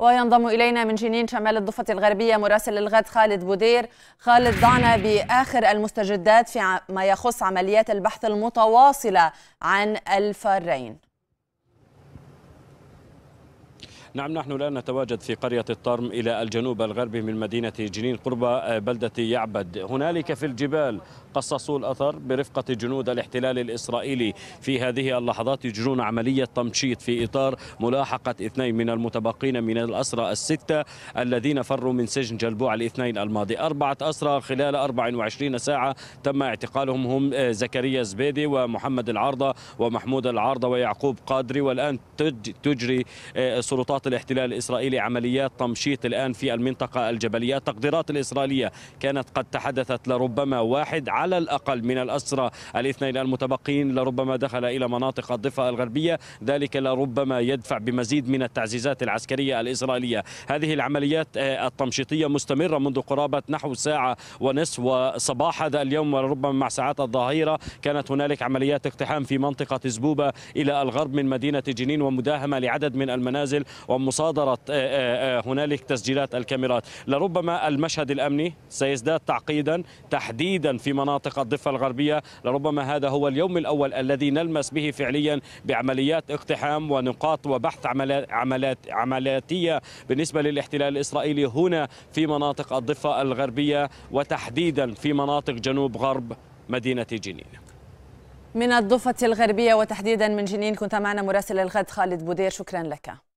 وينضم إلينا من جنين شمال الضفة الغربية مراسل الغد خالد بودير خالد ضعنا بآخر المستجدات في ما يخص عمليات البحث المتواصلة عن الفارين نعم نحن الآن نتواجد في قرية الطرم إلى الجنوب الغربي من مدينة جنين قرب آه، بلدة يعبد هنالك في الجبال قصصوا الأثر برفقة جنود الاحتلال الإسرائيلي في هذه اللحظات يجرون عملية تمشيط في إطار ملاحقة اثنين من المتبقين من الأسرى الستة الذين فروا من سجن جلبوع الاثنين الماضي أربعة أسرى خلال 24 ساعة تم اعتقالهم هم آه، زكريا زبيدي ومحمد العارضة ومحمود العارضة ويعقوب قادري والآن تجري آه، سلطات نشاط الاحتلال الإسرائيلي عمليات تمشيط الآن في المنطقة الجبلية التقديرات الإسرائيلية كانت قد تحدثت لربما واحد على الأقل من الأسرى الاثنين المتبقين لربما دخل إلى مناطق الضفة الغربية ذلك لربما يدفع بمزيد من التعزيزات العسكرية الإسرائيلية هذه العمليات آه، التمشيطية مستمرة منذ قرابة نحو ساعة ونصف وصباح هذا اليوم وربما مع ساعات الظهيرة كانت هنالك عمليات اقتحام في منطقة زبوبة إلى الغرب من مدينة جنين ومداهمة لعدد من المنازل ومصادرة آه، آه، آه، هنالك تسجيلات الكاميرات لربما المشهد الأمني سيزداد تعقيدا تحديدا في مناطق الضفة الغربية لربما هذا هو اليوم الأول الذي نلمس به فعليا بعمليات اقتحام ونقاط وبحث عمليات عملياتية بالنسبة للاحتلال الإسرائيلي هنا في مناطق الضفة الغربية وتحديدا في مناطق جنوب غرب مدينة جنين من الضفة الغربية وتحديدا من جنين كنت معنا مراسل الغد خالد بودير شكرا لك